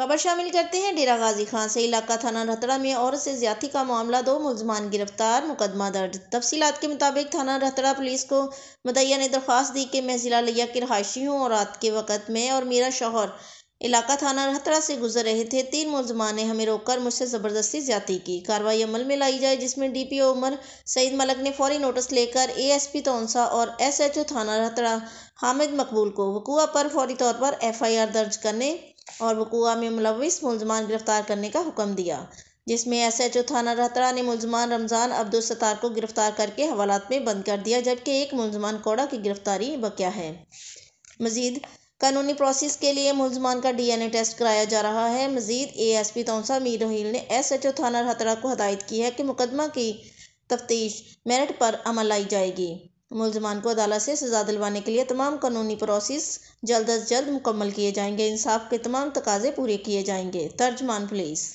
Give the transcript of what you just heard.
खबर शामिल करते हैं डेरा गाजी खान से इलाका थाना रतड़ा में औरत से ज्यादा का मामला दो मुलजमान गिरफ्तार मुकदमा दर्ज तफसीत के मुताबिक थाना रतड़ा पुलिस को मदैया ने दरख्वास्त दी कि मैं जिला लिया के रहायशी हूँ और रात के वक़्त में और मेरा शोहर इलाका थाना रतड़ा से गुजर रहे थे तीन मुलजमान ने हमें रोककर मुझसे ज़बरदस्ती ज्यादा की कार्रवाई अमल में लाई जाए जिसमें D P O Umar Saeed Malak ने फौरी नोटिस लेकर ए एस पी तोनसा और एस एच ओ थाना रतड़ा हामिद मकबूल को वकूआ पर फौरी तौर पर एफ आई आर दर्ज करने और वकूआ में मुलविस मुलजमान गिरफ्तार करने का हुक्म दिया जिसमें एस एच ओ थाना रतरा ने मुलजमान रमज़ान अब्दुलस्तार को गिरफ्तार करके हवालात में बंद कर दिया जबकि एक मुलजमान कोड़ा की गिरफ्तारी बकिया है मजीद कानूनी प्रोसेस के लिए मुलजमान का डीएनए टेस्ट कराया जा रहा है मजीद ए एस पी तोसा मीर रोहिल ने एस एच ओ थाना रतरा को हदायत की है कि मुकदमा की तफ्तीश मेरिट पर अमल लाई जाएगी मुलजमान को अदालत से सज़ा दिलवाने के लिए तमाम कानूनी प्रोसेस जल्द अज जल्द मुकम्मल किए जाएंगे इंसाफ के तमाम तकाजे पूरे किए जाएंगे तर्जमान पुलिस